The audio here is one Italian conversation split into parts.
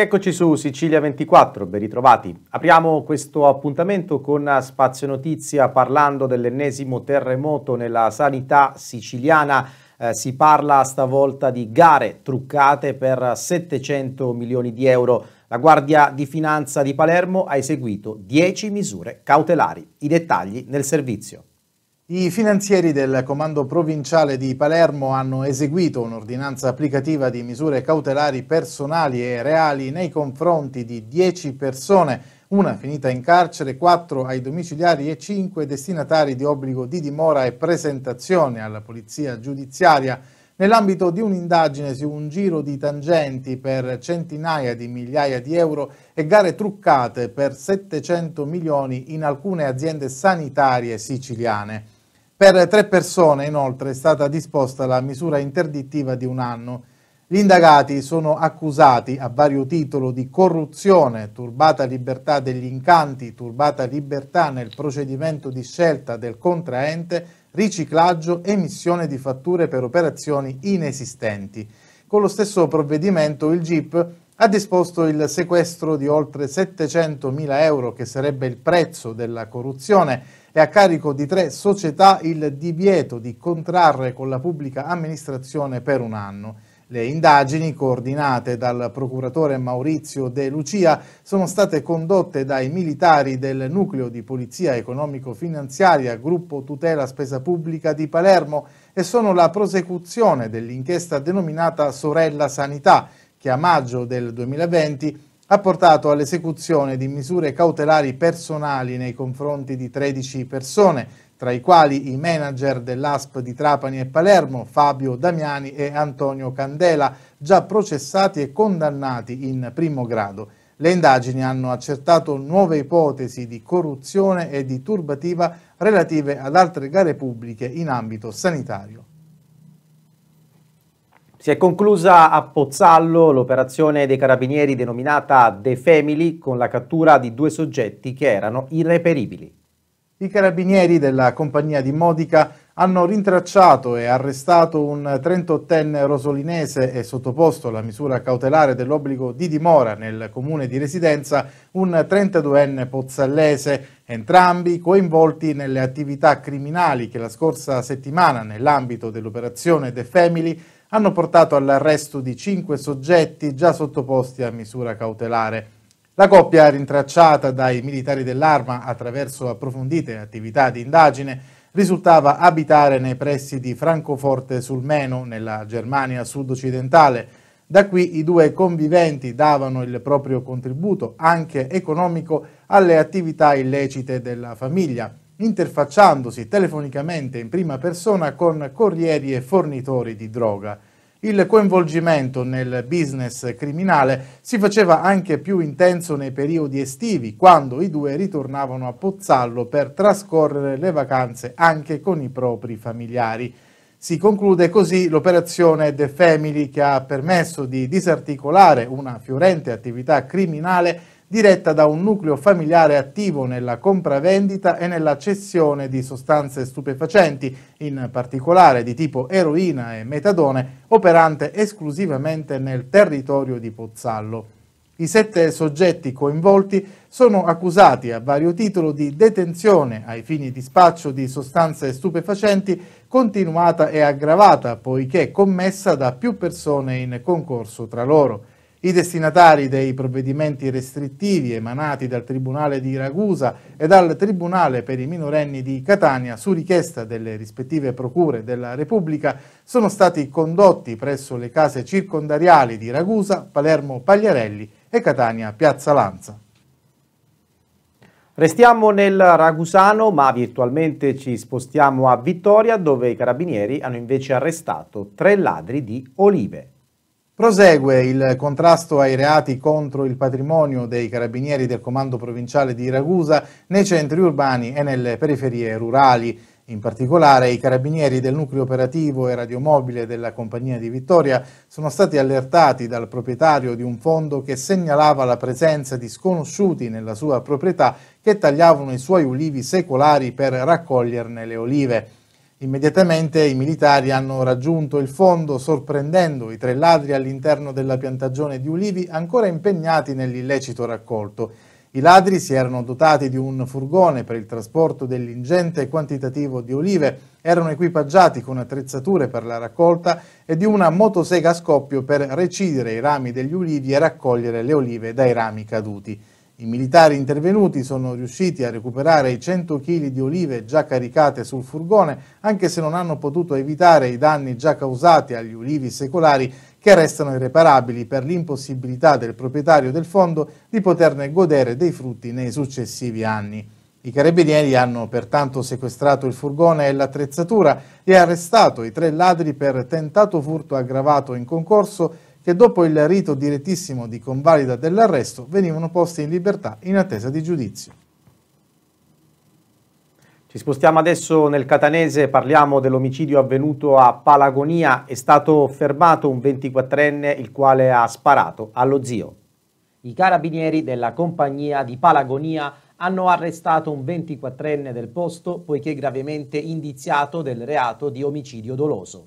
Eccoci su Sicilia 24, ben ritrovati. Apriamo questo appuntamento con Spazio Notizia parlando dell'ennesimo terremoto nella sanità siciliana. Eh, si parla stavolta di gare truccate per 700 milioni di euro. La Guardia di Finanza di Palermo ha eseguito 10 misure cautelari. I dettagli nel servizio. I finanzieri del Comando Provinciale di Palermo hanno eseguito un'ordinanza applicativa di misure cautelari personali e reali nei confronti di 10 persone, una finita in carcere, 4 ai domiciliari e 5 destinatari di obbligo di dimora e presentazione alla polizia giudiziaria nell'ambito di un'indagine su un giro di tangenti per centinaia di migliaia di euro e gare truccate per 700 milioni in alcune aziende sanitarie siciliane. Per tre persone inoltre è stata disposta la misura interdittiva di un anno. Gli indagati sono accusati a vario titolo di corruzione, turbata libertà degli incanti, turbata libertà nel procedimento di scelta del contraente, riciclaggio, emissione di fatture per operazioni inesistenti. Con lo stesso provvedimento il GIP ha disposto il sequestro di oltre 700.000 euro che sarebbe il prezzo della corruzione e a carico di tre società il divieto di contrarre con la pubblica amministrazione per un anno. Le indagini, coordinate dal procuratore Maurizio De Lucia, sono state condotte dai militari del Nucleo di Polizia Economico-Finanziaria, Gruppo Tutela Spesa Pubblica di Palermo e sono la prosecuzione dell'inchiesta denominata Sorella Sanità, che a maggio del 2020 ha portato all'esecuzione di misure cautelari personali nei confronti di 13 persone, tra i quali i manager dell'ASP di Trapani e Palermo, Fabio Damiani e Antonio Candela, già processati e condannati in primo grado. Le indagini hanno accertato nuove ipotesi di corruzione e di turbativa relative ad altre gare pubbliche in ambito sanitario. Si è conclusa a Pozzallo l'operazione dei carabinieri denominata The Family con la cattura di due soggetti che erano irreperibili. I carabinieri della compagnia di Modica hanno rintracciato e arrestato un 38enne rosolinese e sottoposto alla misura cautelare dell'obbligo di dimora nel comune di residenza un 32enne pozzallese, entrambi coinvolti nelle attività criminali che la scorsa settimana nell'ambito dell'operazione The Family hanno portato all'arresto di cinque soggetti già sottoposti a misura cautelare. La coppia rintracciata dai militari dell'arma attraverso approfondite attività di indagine risultava abitare nei pressi di Francoforte sul Meno, nella Germania sud-occidentale. Da qui i due conviventi davano il proprio contributo, anche economico, alle attività illecite della famiglia interfacciandosi telefonicamente in prima persona con corrieri e fornitori di droga. Il coinvolgimento nel business criminale si faceva anche più intenso nei periodi estivi, quando i due ritornavano a Pozzallo per trascorrere le vacanze anche con i propri familiari. Si conclude così l'operazione The Family che ha permesso di disarticolare una fiorente attività criminale diretta da un nucleo familiare attivo nella compravendita e nella cessione di sostanze stupefacenti, in particolare di tipo eroina e metadone, operante esclusivamente nel territorio di Pozzallo. I sette soggetti coinvolti sono accusati a vario titolo di detenzione ai fini di spaccio di sostanze stupefacenti continuata e aggravata poiché commessa da più persone in concorso tra loro. I destinatari dei provvedimenti restrittivi emanati dal Tribunale di Ragusa e dal Tribunale per i minorenni di Catania, su richiesta delle rispettive procure della Repubblica, sono stati condotti presso le case circondariali di Ragusa, Palermo Pagliarelli e Catania Piazza Lanza. Restiamo nel Ragusano, ma virtualmente ci spostiamo a Vittoria, dove i carabinieri hanno invece arrestato tre ladri di olive. Prosegue il contrasto ai reati contro il patrimonio dei carabinieri del comando provinciale di Ragusa nei centri urbani e nelle periferie rurali. In particolare i carabinieri del nucleo operativo e radiomobile della compagnia di Vittoria sono stati allertati dal proprietario di un fondo che segnalava la presenza di sconosciuti nella sua proprietà che tagliavano i suoi ulivi secolari per raccoglierne le olive. Immediatamente i militari hanno raggiunto il fondo sorprendendo i tre ladri all'interno della piantagione di ulivi ancora impegnati nell'illecito raccolto. I ladri si erano dotati di un furgone per il trasporto dell'ingente quantitativo di olive, erano equipaggiati con attrezzature per la raccolta e di una motosega a scoppio per recidere i rami degli ulivi e raccogliere le olive dai rami caduti. I militari intervenuti sono riusciti a recuperare i 100 kg di olive già caricate sul furgone, anche se non hanno potuto evitare i danni già causati agli ulivi secolari che restano irreparabili per l'impossibilità del proprietario del fondo di poterne godere dei frutti nei successivi anni. I carabinieri hanno pertanto sequestrato il furgone e l'attrezzatura e arrestato i tre ladri per tentato furto aggravato in concorso che dopo il rito direttissimo di convalida dell'arresto venivano posti in libertà in attesa di giudizio. Ci spostiamo adesso nel catanese, parliamo dell'omicidio avvenuto a Palagonia. È stato fermato un 24enne il quale ha sparato allo zio. I carabinieri della compagnia di Palagonia hanno arrestato un 24enne del posto poiché gravemente indiziato del reato di omicidio doloso.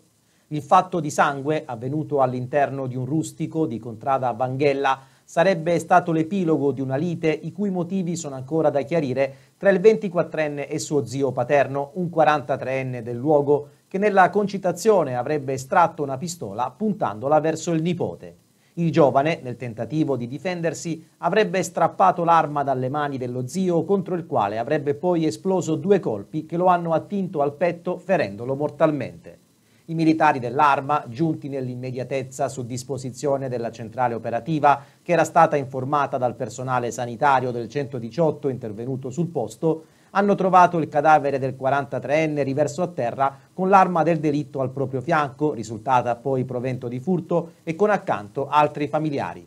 Il fatto di sangue, avvenuto all'interno di un rustico di Contrada Vanghella, sarebbe stato l'epilogo di una lite i cui motivi sono ancora da chiarire tra il 24enne e suo zio paterno, un 43enne del luogo, che nella concitazione avrebbe estratto una pistola puntandola verso il nipote. Il giovane, nel tentativo di difendersi, avrebbe strappato l'arma dalle mani dello zio contro il quale avrebbe poi esploso due colpi che lo hanno attinto al petto ferendolo mortalmente i militari dell'arma, giunti nell'immediatezza su disposizione della centrale operativa, che era stata informata dal personale sanitario del 118 intervenuto sul posto, hanno trovato il cadavere del 43enne riverso a terra con l'arma del delitto al proprio fianco, risultata poi provento di furto, e con accanto altri familiari.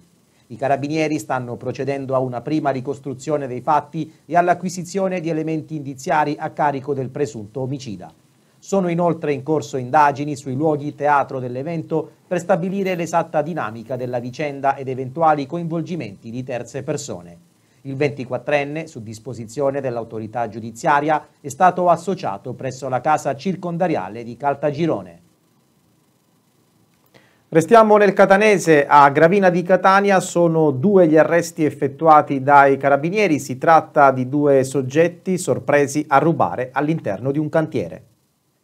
I carabinieri stanno procedendo a una prima ricostruzione dei fatti e all'acquisizione di elementi indiziari a carico del presunto omicida. Sono inoltre in corso indagini sui luoghi teatro dell'evento per stabilire l'esatta dinamica della vicenda ed eventuali coinvolgimenti di terze persone. Il 24enne, su disposizione dell'autorità giudiziaria, è stato associato presso la casa circondariale di Caltagirone. Restiamo nel catanese, a Gravina di Catania sono due gli arresti effettuati dai carabinieri, si tratta di due soggetti sorpresi a rubare all'interno di un cantiere.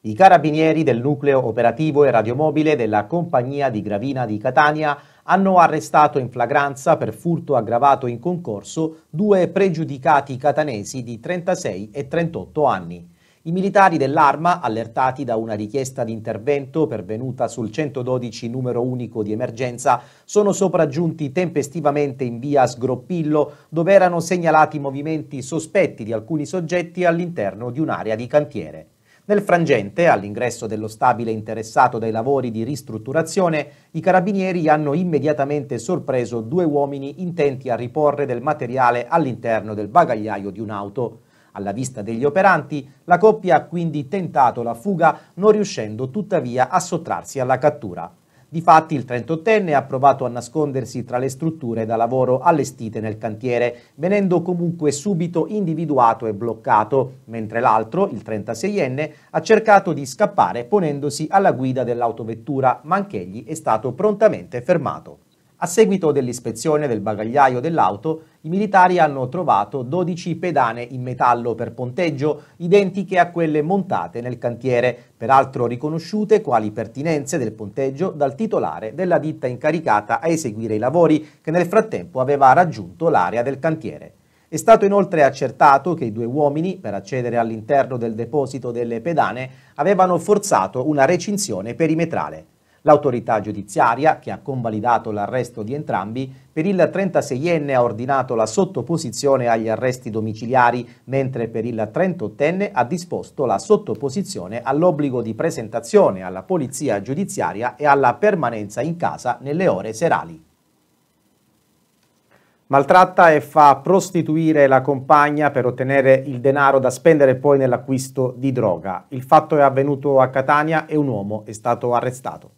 I carabinieri del nucleo operativo e radiomobile della compagnia di Gravina di Catania hanno arrestato in flagranza per furto aggravato in concorso due pregiudicati catanesi di 36 e 38 anni. I militari dell'arma, allertati da una richiesta di intervento pervenuta sul 112 numero unico di emergenza, sono sopraggiunti tempestivamente in via Sgroppillo, dove erano segnalati movimenti sospetti di alcuni soggetti all'interno di un'area di cantiere. Nel frangente, all'ingresso dello stabile interessato dai lavori di ristrutturazione, i carabinieri hanno immediatamente sorpreso due uomini intenti a riporre del materiale all'interno del bagagliaio di un'auto. Alla vista degli operanti, la coppia ha quindi tentato la fuga, non riuscendo tuttavia a sottrarsi alla cattura. Difatti il 38enne ha provato a nascondersi tra le strutture da lavoro allestite nel cantiere, venendo comunque subito individuato e bloccato, mentre l'altro, il 36enne, ha cercato di scappare ponendosi alla guida dell'autovettura, ma anch'egli è stato prontamente fermato. A seguito dell'ispezione del bagagliaio dell'auto, i militari hanno trovato 12 pedane in metallo per ponteggio, identiche a quelle montate nel cantiere, peraltro riconosciute quali pertinenze del ponteggio dal titolare della ditta incaricata a eseguire i lavori, che nel frattempo aveva raggiunto l'area del cantiere. È stato inoltre accertato che i due uomini, per accedere all'interno del deposito delle pedane, avevano forzato una recinzione perimetrale. L'autorità giudiziaria, che ha convalidato l'arresto di entrambi, per il 36enne ha ordinato la sottoposizione agli arresti domiciliari, mentre per il 38enne ha disposto la sottoposizione all'obbligo di presentazione alla polizia giudiziaria e alla permanenza in casa nelle ore serali. Maltratta e fa prostituire la compagna per ottenere il denaro da spendere poi nell'acquisto di droga. Il fatto è avvenuto a Catania e un uomo è stato arrestato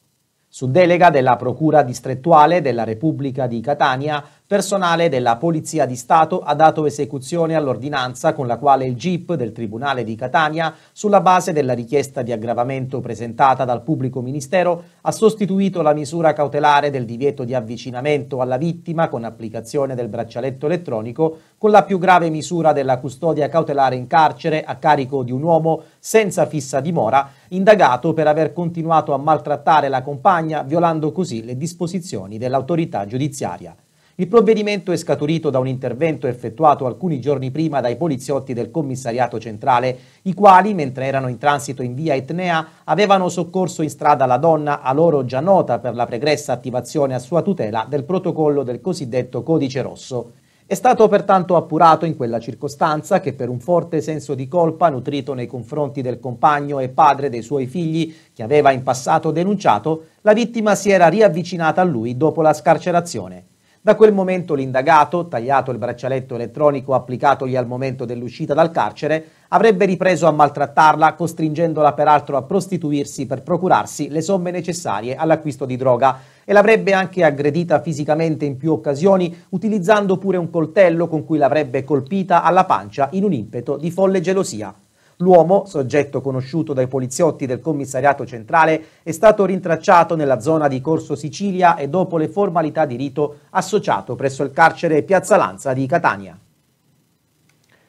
su delega della Procura distrettuale della Repubblica di Catania personale della Polizia di Stato ha dato esecuzione all'ordinanza con la quale il GIP del Tribunale di Catania, sulla base della richiesta di aggravamento presentata dal pubblico ministero, ha sostituito la misura cautelare del divieto di avvicinamento alla vittima con applicazione del braccialetto elettronico con la più grave misura della custodia cautelare in carcere a carico di un uomo senza fissa dimora, indagato per aver continuato a maltrattare la compagna, violando così le disposizioni dell'autorità giudiziaria. Il provvedimento è scaturito da un intervento effettuato alcuni giorni prima dai poliziotti del commissariato centrale, i quali, mentre erano in transito in via Etnea, avevano soccorso in strada la donna, a loro già nota per la pregressa attivazione a sua tutela del protocollo del cosiddetto codice rosso. È stato pertanto appurato in quella circostanza che per un forte senso di colpa nutrito nei confronti del compagno e padre dei suoi figli, che aveva in passato denunciato, la vittima si era riavvicinata a lui dopo la scarcerazione. Da quel momento l'indagato, tagliato il braccialetto elettronico applicatogli al momento dell'uscita dal carcere, avrebbe ripreso a maltrattarla, costringendola peraltro a prostituirsi per procurarsi le somme necessarie all'acquisto di droga e l'avrebbe anche aggredita fisicamente in più occasioni, utilizzando pure un coltello con cui l'avrebbe colpita alla pancia in un impeto di folle gelosia. L'uomo, soggetto conosciuto dai poliziotti del commissariato centrale, è stato rintracciato nella zona di Corso Sicilia e dopo le formalità di rito associato presso il carcere Piazza Lanza di Catania.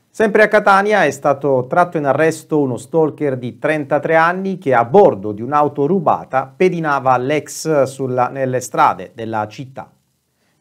Sempre a Catania è stato tratto in arresto uno stalker di 33 anni che a bordo di un'auto rubata pedinava l'ex sulla, nelle strade della città.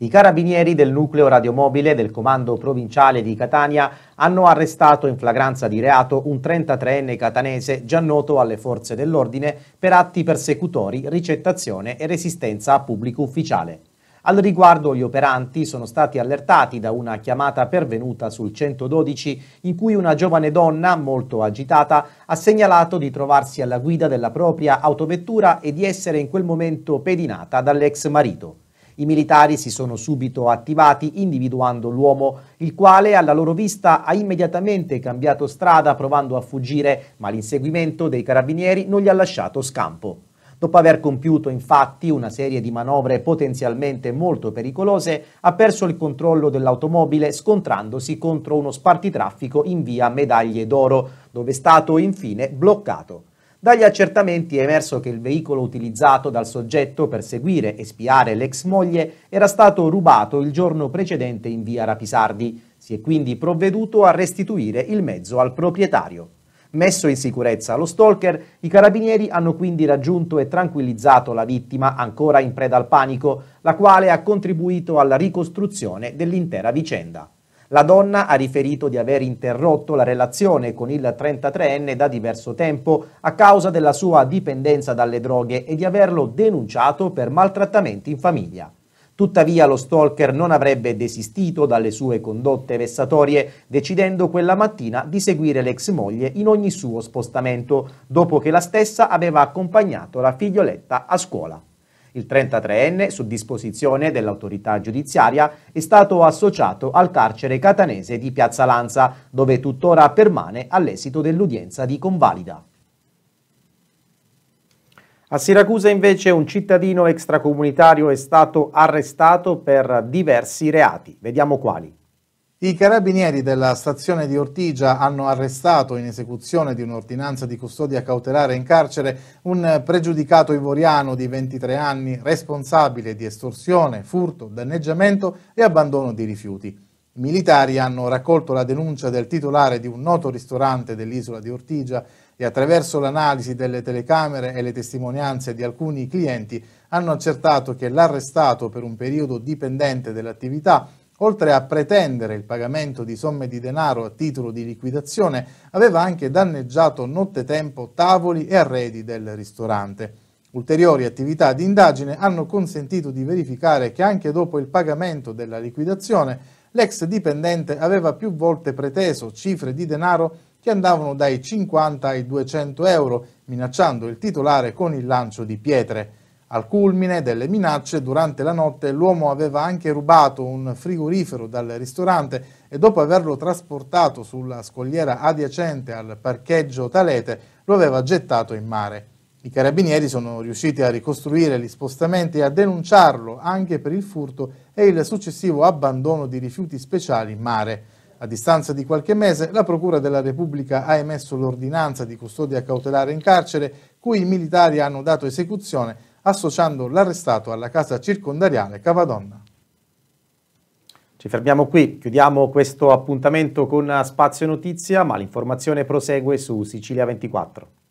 I carabinieri del nucleo radiomobile del comando provinciale di Catania hanno arrestato in flagranza di reato un 33enne catanese già noto alle forze dell'ordine per atti persecutori, ricettazione e resistenza a pubblico ufficiale. Al riguardo gli operanti sono stati allertati da una chiamata pervenuta sul 112 in cui una giovane donna molto agitata ha segnalato di trovarsi alla guida della propria autovettura e di essere in quel momento pedinata dall'ex marito. I militari si sono subito attivati individuando l'uomo, il quale alla loro vista ha immediatamente cambiato strada provando a fuggire, ma l'inseguimento dei carabinieri non gli ha lasciato scampo. Dopo aver compiuto infatti una serie di manovre potenzialmente molto pericolose, ha perso il controllo dell'automobile scontrandosi contro uno spartitraffico in via Medaglie d'Oro, dove è stato infine bloccato. Dagli accertamenti è emerso che il veicolo utilizzato dal soggetto per seguire e spiare l'ex moglie era stato rubato il giorno precedente in via Rapisardi. Si è quindi provveduto a restituire il mezzo al proprietario. Messo in sicurezza lo stalker, i carabinieri hanno quindi raggiunto e tranquillizzato la vittima ancora in preda al panico, la quale ha contribuito alla ricostruzione dell'intera vicenda. La donna ha riferito di aver interrotto la relazione con il 33enne da diverso tempo a causa della sua dipendenza dalle droghe e di averlo denunciato per maltrattamenti in famiglia. Tuttavia lo stalker non avrebbe desistito dalle sue condotte vessatorie, decidendo quella mattina di seguire l'ex moglie in ogni suo spostamento, dopo che la stessa aveva accompagnato la figlioletta a scuola. Il 33enne, su disposizione dell'autorità giudiziaria, è stato associato al carcere catanese di Piazza Lanza, dove tuttora permane all'esito dell'udienza di convalida. A Siracusa invece un cittadino extracomunitario è stato arrestato per diversi reati. Vediamo quali. I carabinieri della stazione di Ortigia hanno arrestato in esecuzione di un'ordinanza di custodia cautelare in carcere un pregiudicato ivoriano di 23 anni responsabile di estorsione, furto, danneggiamento e abbandono di rifiuti. I militari hanno raccolto la denuncia del titolare di un noto ristorante dell'isola di Ortigia e attraverso l'analisi delle telecamere e le testimonianze di alcuni clienti hanno accertato che l'arrestato per un periodo dipendente dell'attività oltre a pretendere il pagamento di somme di denaro a titolo di liquidazione, aveva anche danneggiato nottetempo tavoli e arredi del ristorante. Ulteriori attività di indagine hanno consentito di verificare che anche dopo il pagamento della liquidazione l'ex dipendente aveva più volte preteso cifre di denaro che andavano dai 50 ai 200 euro, minacciando il titolare con il lancio di pietre. Al culmine delle minacce, durante la notte, l'uomo aveva anche rubato un frigorifero dal ristorante e dopo averlo trasportato sulla scogliera adiacente al parcheggio Talete, lo aveva gettato in mare. I carabinieri sono riusciti a ricostruire gli spostamenti e a denunciarlo anche per il furto e il successivo abbandono di rifiuti speciali in mare. A distanza di qualche mese, la Procura della Repubblica ha emesso l'ordinanza di custodia cautelare in carcere, cui i militari hanno dato esecuzione associando l'arrestato alla casa circondariale Cavadonna. Ci fermiamo qui, chiudiamo questo appuntamento con Spazio Notizia, ma l'informazione prosegue su Sicilia 24.